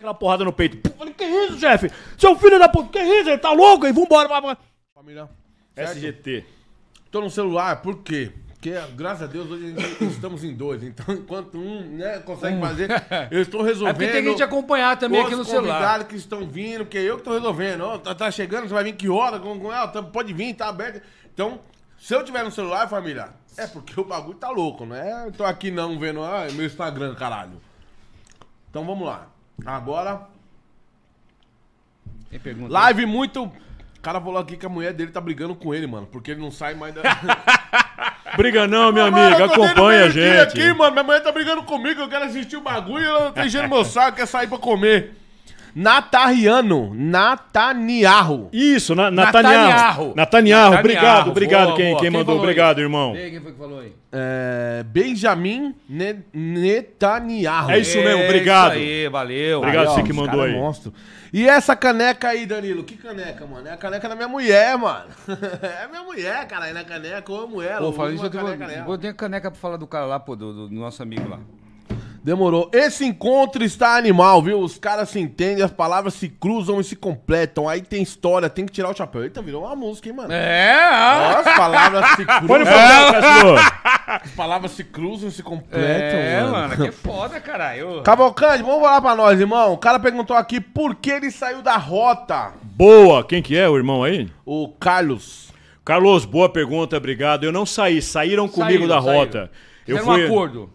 Aquela porrada no peito. Pô, falei, que isso, chefe? Seu filho da puta, que isso? Ele tá louco? E vambora. vambora. Família. Certo? SGT. Tô no celular, por quê? Porque, graças a Deus, hoje a gente, estamos em dois. Então, enquanto um né, consegue hum. fazer, eu estou resolvendo. É porque tem que te acompanhar também aqui no celular. Os que estão vindo, é eu que estou resolvendo. Oh, tá, tá, chegando, você vai vir que hora? Com, com ela, tá, pode vir, tá aberto. Então, se eu tiver no celular, família, é porque o bagulho tá louco, não é? Eu tô aqui não vendo ah, meu Instagram, caralho. Então, vamos lá. Agora. Tem pergunta? Live muito. O cara falou aqui que a mulher dele tá brigando com ele, mano. Porque ele não sai mais da. Briga não, minha mano, amiga, acompanha a gente. aqui, mano. Minha mulher tá brigando comigo, eu quero assistir o bagulho, ela tá enchendo meu saco, quer sair pra comer. Natariano. Nataniarro. Isso, na, Nataniarro. Nataniarro. Obrigado, obrigado boa, quem, quem, mandou. obrigado, irmão. quem foi que falou aí? É, Benjamin ne Netanyahu. É isso mesmo, é obrigado. Isso aí, valeu. Obrigado aí, você que mandou é aí. Monstro. E essa caneca aí, Danilo? Que caneca, mano? É a caneca da minha mulher, mano. é minha mulher, cara. É na caneca, eu amo ela. Pô, eu, eu, eu tenho caneca pra falar do cara lá, pô, do, do nosso amigo lá. Demorou. Esse encontro está animal, viu? Os caras se entendem, as palavras se cruzam e se completam. Aí tem história, tem que tirar o chapéu. Eita, virou uma música, hein, mano? É! as ah. palavras se cruzam. Põe é. As palavras se cruzam e se completam, é, mano. mano. que foda, caralho. Cavalcante, vamos falar pra nós, irmão. O cara perguntou aqui por que ele saiu da rota. Boa! Quem que é o irmão aí? O Carlos. Carlos, boa pergunta, obrigado. Eu não saí, saíram comigo Saíram, da saíram. rota. Eu Era um acordo.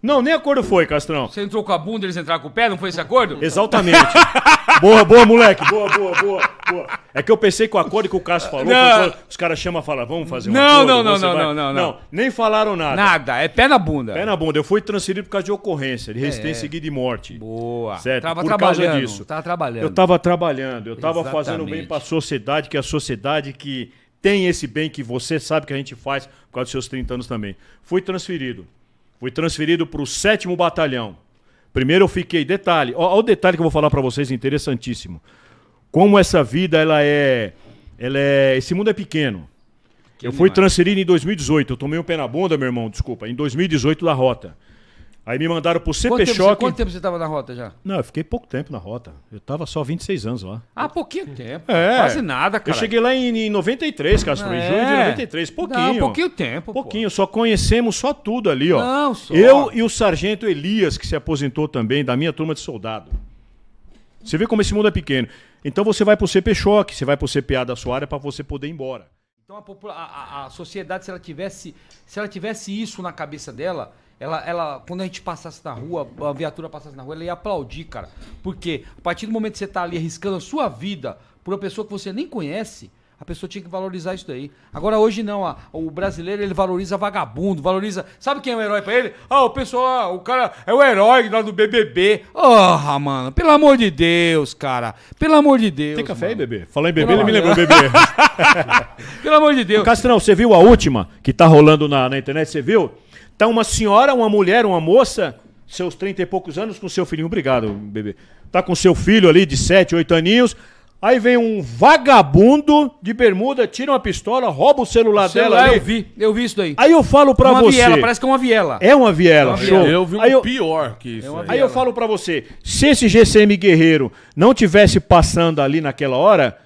Não, nem acordo foi, Castrão. Você entrou com a bunda, eles entraram com o pé, não foi esse acordo? Exatamente. boa, boa, moleque. Boa, boa, boa, boa. É que eu pensei com o acordo que o Cássio falou, não. os caras chamam e falam, vamos fazer um não, acordo. Não, não, não, vai... não, não, não. Nem falaram nada. Nada, é pé na bunda. Pé na bunda. Eu fui transferido por causa de ocorrência, de é. resistência é. seguida de morte. Boa. Certo? Tava por causa disso. Tava trabalhando. Eu tava trabalhando, eu tava Exatamente. fazendo bem pra sociedade, que é a sociedade que tem esse bem que você sabe que a gente faz por causa dos seus 30 anos também. Fui transferido. Fui transferido para o sétimo Batalhão. Primeiro eu fiquei, detalhe, olha o detalhe que eu vou falar para vocês, interessantíssimo. Como essa vida, ela é, ela é, esse mundo é pequeno. Que eu fui transferido em 2018, eu tomei um pé na bunda, meu irmão, desculpa, em 2018 da Rota. Aí me mandaram pro CP quanto Choque. Tempo, quanto tempo você estava na rota já? Não, eu fiquei pouco tempo na rota. Eu tava só 26 anos lá. Ah, pouquinho tempo. É. Quase nada, cara. Eu cheguei lá em, em 93, Castro, é. em junho de 93. É. Pouquinho. Não, pouquinho tempo. Pouquinho. Pô. Só conhecemos só tudo ali, ó. Não, só. Eu e o sargento Elias, que se aposentou também, da minha turma de soldado. Você vê como esse mundo é pequeno. Então você vai pro CP Choque, você vai pro CPA da sua área para você poder ir embora. Então a, a, a sociedade, se ela tivesse, se ela tivesse isso na cabeça dela ela, ela, quando a gente passasse na rua, a viatura passasse na rua, ela ia aplaudir, cara. Porque a partir do momento que você tá ali arriscando a sua vida por uma pessoa que você nem conhece, a pessoa tinha que valorizar isso daí. Agora hoje não, a, o brasileiro ele valoriza vagabundo, valoriza. Sabe quem é o herói pra ele? Ah, o pessoal, ah, o cara é o herói lá do BBB. Ah, oh, mano, pelo amor de Deus, cara. Pelo amor de Deus. Tem café mano. aí, bebê? Falou em bebê, pelo ele me lembrou bebê. pelo amor de Deus. Castrão, você viu a última que tá rolando na, na internet? Você viu? Tá uma senhora, uma mulher, uma moça, seus trinta e poucos anos, com seu filhinho. Obrigado, bebê. Tá com seu filho ali de sete, oito aninhos. Aí vem um vagabundo de bermuda, tira uma pistola, rouba o celular, o celular dela. Ali. Eu vi, eu vi isso daí. Aí eu falo pra uma você. Viela, parece que é uma viela. É uma viela, é uma show. Viela. Eu vi um eu, pior que é isso. É aí. aí eu falo pra você: se esse GCM Guerreiro não tivesse passando ali naquela hora,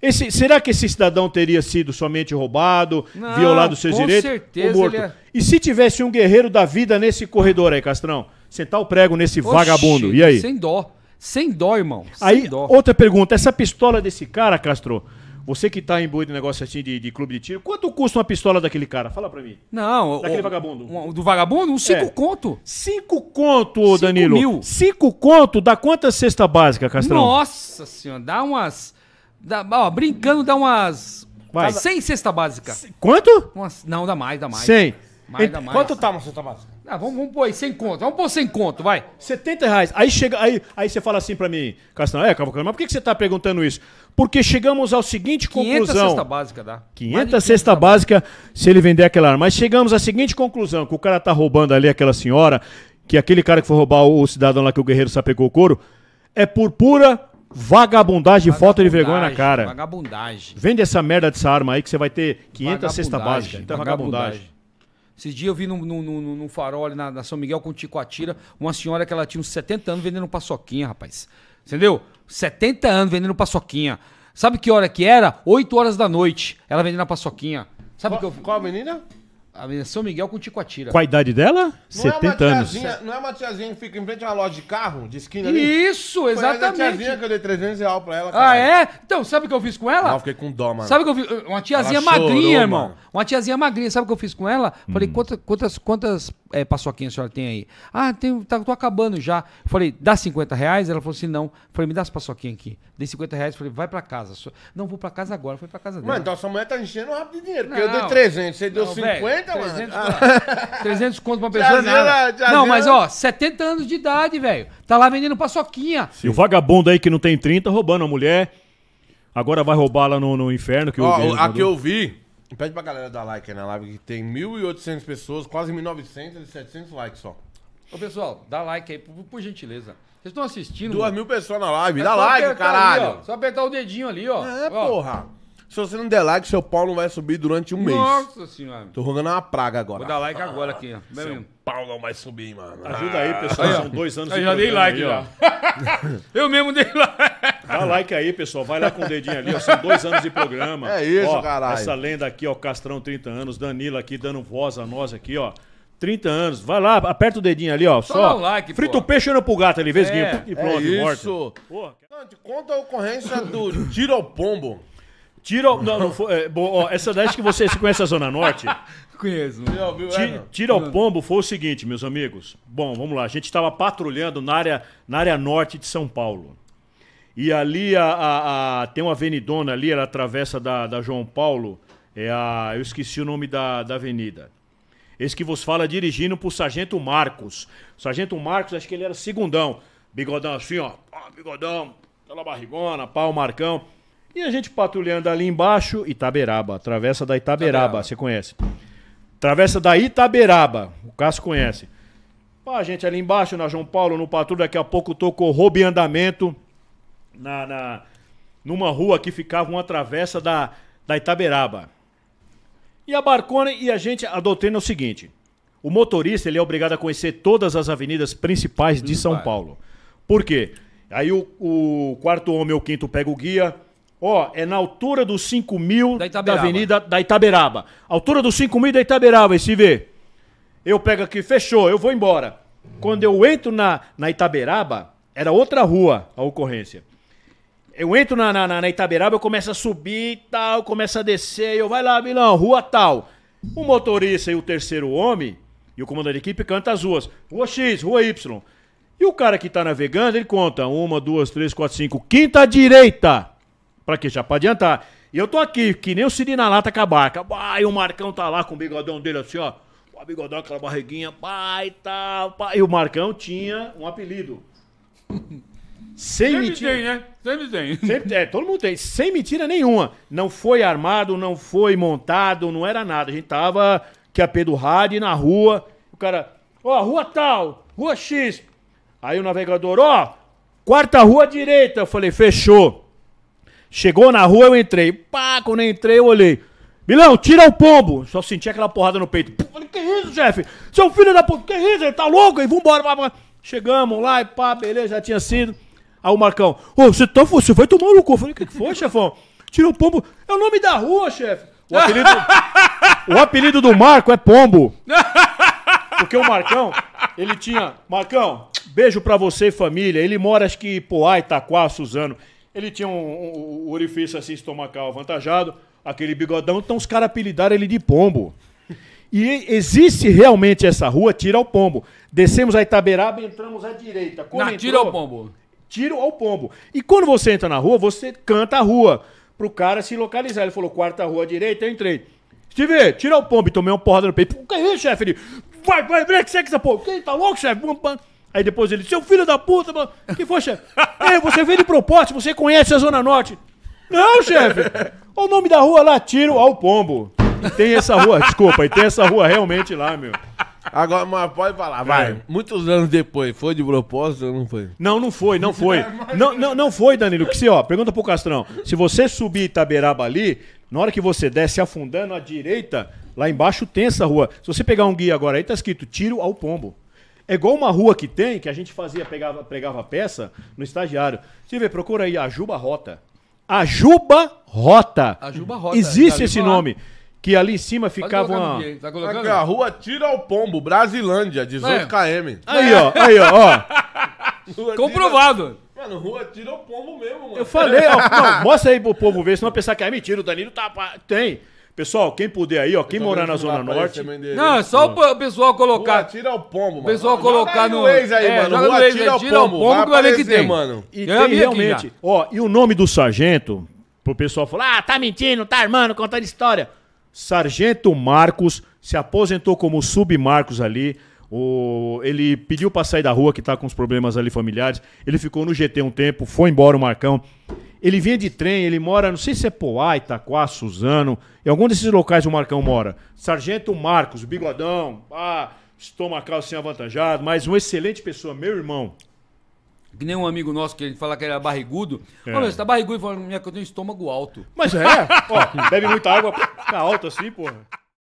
esse, será que esse cidadão teria sido somente roubado, Não, violado seus com direitos? Com certeza. Ou morto? É... E se tivesse um guerreiro da vida nesse corredor aí, Castrão? Sentar o prego nesse Oxi, vagabundo. E aí? Sem dó. Sem dó, irmão. Sem aí, dó. outra pergunta. Essa pistola desse cara, Castro, você que tá imbuído em negócio assim de, de, clube de tiro, quanto custa uma pistola daquele cara? Fala pra mim. Não, Daquele o, vagabundo. Um, do vagabundo? Um cinco é. conto. Cinco conto, cinco Danilo. Mil. Cinco conto dá quantas cesta básica, Castrão? Nossa senhora, dá umas Dá, ó, brincando dá umas. Vai. 100 cesta básica. Quanto? Umas- não, dá mais, dá mais. 100. Mais, dá mais. Quanto tá uma cesta básica? Ah, vamos, vamos pôr aí, sem conto. Vamos pôr sem conto, vai. 70 reais. Aí chega, aí, aí você fala assim pra mim, Castanho, é, Cavalcante, mas por que que você tá perguntando isso? Porque chegamos ao seguinte 500 conclusão. cesta básica dá. Mais 500 cesta básica se ele vender aquela arma. Mas chegamos à seguinte conclusão, que o cara tá roubando ali aquela senhora, que aquele cara que foi roubar o, o cidadão lá que o guerreiro sapecou o couro, é por pura Vagabundagem, vagabundagem foto de vergonha na cara. Vagabundagem. Vende essa merda dessa arma aí que você vai ter 500 cesta básica. Então, é vagabundagem. Esses dias eu vi num, farol ali na, na, São Miguel com Ticoatira uma senhora que ela tinha uns 70 anos vendendo paçoquinha, rapaz. Entendeu? 70 anos vendendo paçoquinha. Sabe que hora que era? 8 horas da noite. Ela vendendo a paçoquinha. Sabe qual, que eu... qual a menina? A São Miguel com Atira. Qual a idade dela? Não 70 é anos. Não é uma tiazinha que fica em frente a uma loja de carro, de esquina ali? Isso, exatamente. Foi a tiazinha que eu dei 300 reais pra ela. Ah, é? Então, sabe o que eu fiz com ela? Não, eu fiquei com dó, mano. Sabe o que eu fiz? Uma tiazinha ela magrinha, chorou, irmão. Mano. Uma tiazinha magrinha. Sabe o que eu fiz com ela? Falei, hum. quantas, quantas, quantas é, paçoquinha a senhora tem aí? Ah, tem, tá, tô acabando já. falei, dá 50 reais? Ela falou assim, não. falei, me dá essa paçoquinha aqui. Dei 50 reais, falei, vai pra casa. Não, vou pra casa agora. Foi pra casa dela. Mano, então sua mulher tá enchendo rápido de dinheiro. Porque não, eu dei 300, você não, deu 50, véio, 300, mano? 300 ah. conto pra pessoa, já nada. Já não, já mas ó, 70 anos de idade, velho. Tá lá vendendo paçoquinha. E o vagabundo aí que não tem 30, roubando a mulher. Agora vai roubar lá no, no inferno. Que ó, o, a que eu vi Pede pra galera dar like aí na live, que tem 1.800 pessoas, quase 1.900 e 700 likes só. Ô, pessoal, dá like aí, por, por gentileza. Vocês estão assistindo? Duas mil pessoas na live. É dá like, caralho. Ali, só apertar o dedinho ali, ó. É, ó. porra. Se você não der like, seu pau não vai subir durante um Nossa mês. Nossa senhora. Tô rogando uma praga agora. Vou dar like agora aqui, ó. Bem, pau não vai subir, mano. Ajuda aí, ah, pessoal. São dois anos. Eu já dei like, aí, eu mesmo dei like. Dá like aí, pessoal. Vai lá com o dedinho ali. Ó. São dois anos de programa. É isso, caralho. Essa lenda aqui, ó. Castrão, 30 anos. Danilo aqui dando voz a nós aqui, ó. 30 anos. Vai lá, aperta o dedinho ali, ó. Só, só um like, Frita pô. o peixe olhando pro gato ali, vesguinho. É, e pronto, é isso. Morto. Conta a ocorrência do tiro ao pombo. Tira. Não, não foi. É, bom, ó, essa daí que você, você conhece a Zona Norte? Conheço. Tira, é? tira o pombo foi o seguinte, meus amigos. Bom, vamos lá. A gente estava patrulhando na área, na área norte de São Paulo. E ali a, a, a tem uma avenidona ali, ela atravessa da, da João Paulo. É a, eu esqueci o nome da, da avenida. Esse que vos fala dirigindo pro Sargento Marcos. Sargento Marcos, acho que ele era segundão. Bigodão assim, ó. Ah, bigodão, pela barrigona, pau, Marcão. E a gente patrulhando ali embaixo, Itaberaba, Travessa da Itaberaba, Itaberaba. você conhece. Travessa da Itaberaba, o Cássio conhece. Pá, a gente ali embaixo, na João Paulo, no patrulho, daqui a pouco tocou roubo em andamento na, na, numa rua que ficava uma travessa da, da Itaberaba. E a Barcone e a gente, a doutrina é o seguinte, o motorista ele é obrigado a conhecer todas as avenidas principais de São Paulo. Por quê? Aí o, o quarto homem ou quinto pega o guia, Ó, é na altura dos 5 mil da, da, Avenida da Itaberaba. Altura dos 5 mil da Itaberaba, se vê. Eu pego aqui, fechou, eu vou embora. Quando eu entro na, na Itaberaba, era outra rua a ocorrência. Eu entro na, na, na Itaberaba, eu começo a subir tal, começo a descer, eu vai lá, Milão, rua tal. O motorista e o terceiro homem, e o comandante de equipe canta as ruas. Rua X, rua Y. E o cara que tá navegando, ele conta: uma, duas, três, quatro, cinco, quinta direita. Pra quê? Já pra adiantar. E eu tô aqui, que nem o Siri na lata barca. Bah, o Marcão tá lá com o bigodão dele assim, ó. O bigodão, aquela barriguinha, pai, tal, tá, E o Marcão tinha um apelido. Sem Sempre mentira. tem, né? Sempre tem. Sempre, é, todo mundo tem. Sem mentira nenhuma. Não foi armado, não foi montado, não era nada. A gente tava que a do rádio na rua. O cara, ó, oh, rua tal, rua X. Aí o navegador, ó, oh, quarta rua direita. Eu falei, fechou. Chegou na rua, eu entrei. Pá, quando eu entrei, eu olhei. Milão, tira o pombo! Só senti aquela porrada no peito. Pô, falei, que isso, chefe? Seu filho da puta, que isso? Ele tá louco? E vambora, pá, Chegamos lá e pá, beleza, já tinha sido. Aí o Marcão, ô, você, tá, você vai tomar no cu. Eu falei, o que, que foi, chefão? Tira o pombo. É o nome da rua, chefe. O apelido, o apelido do Marco é Pombo. Porque o Marcão, ele tinha. Marcão, beijo pra você e família. Ele mora, acho que Poá, Itaquá, Suzano. Ele tinha um, um orifício assim estomacal avantajado, aquele bigodão, então os caras apelidaram ele de pombo. E existe realmente essa rua, tira o pombo. Descemos a Itaberaba e entramos à direita. Como Na, entrou, tira o pombo. Tiro ao pombo. E quando você entra na rua, você canta a rua. Pro cara se localizar. Ele falou, quarta rua à direita, eu entrei. Steve, tira o pombo e tomei uma porrada no peito. O que é isso, chefe? Ele, vai, vai, vai, que você é que essa porra? Quem tá louco, chefe? Aí depois ele, seu filho da puta, mano. que foi, chefe? Ei, é, você veio de propósito, você conhece a Zona Norte. Não, chefe. Olha o nome da rua lá, tiro ao pombo. E tem essa rua, desculpa, e tem essa rua realmente lá, meu. Agora, mas pode falar, vai. É. Muitos anos depois, foi de propósito ou não foi? Não, não foi, não foi. não, não, não foi, Danilo. Que se, ó, pergunta pro Castrão. Se você subir Itaberaba ali, na hora que você desce afundando à direita, lá embaixo tem essa rua. Se você pegar um guia agora aí, tá escrito tiro ao pombo. É igual uma rua que tem, que a gente fazia, pegava, pregava peça no estagiário. Você vê, procura aí, Ajuba Rota. Ajuba Rota. Ajuba Rota. Existe esse nome. Que ali em cima ficava uma. Tá Aqui, a rua Tira o Pombo, Brasilândia, 18 km. É. Aí, ó, aí, ó. ó. Comprovado. Mano, rua Tira o Pombo mesmo, mano. Eu falei, ó, não, mostra aí pro povo ver, senão pensar que é mentira, o Danilo tá. Tem. Pessoal, quem puder aí, ó, quem morar na Zona Norte. Não, é só o pessoal colocar. tira o pombo, mano. O pessoal colocar no. Waze aí, é, mano. Rua, Rua, tira, o pombo, o pombo vai que vai ver que tem. Mano. E tem realmente. Ó, e o nome do sargento, pro pessoal falar, ah, tá mentindo, tá armando, contando história. Sargento Marcos se aposentou como submarcos ali. O, ele pediu pra sair da rua, que tá com os problemas ali familiares. Ele ficou no GT um tempo, foi embora o Marcão. Ele vinha de trem, ele mora, não sei se é Poá, Itaquá, Suzano, em algum desses locais o Marcão mora. Sargento Marcos, bigodão, ah, estomacal assim avantajado, mas uma excelente pessoa, meu irmão. Que nem um amigo nosso que ele fala que era barrigudo. É. Ô, você tá barrigudo e fala, minha, que eu tenho estômago alto. Mas é, ó, bebe muita água, fica tá alto assim, porra.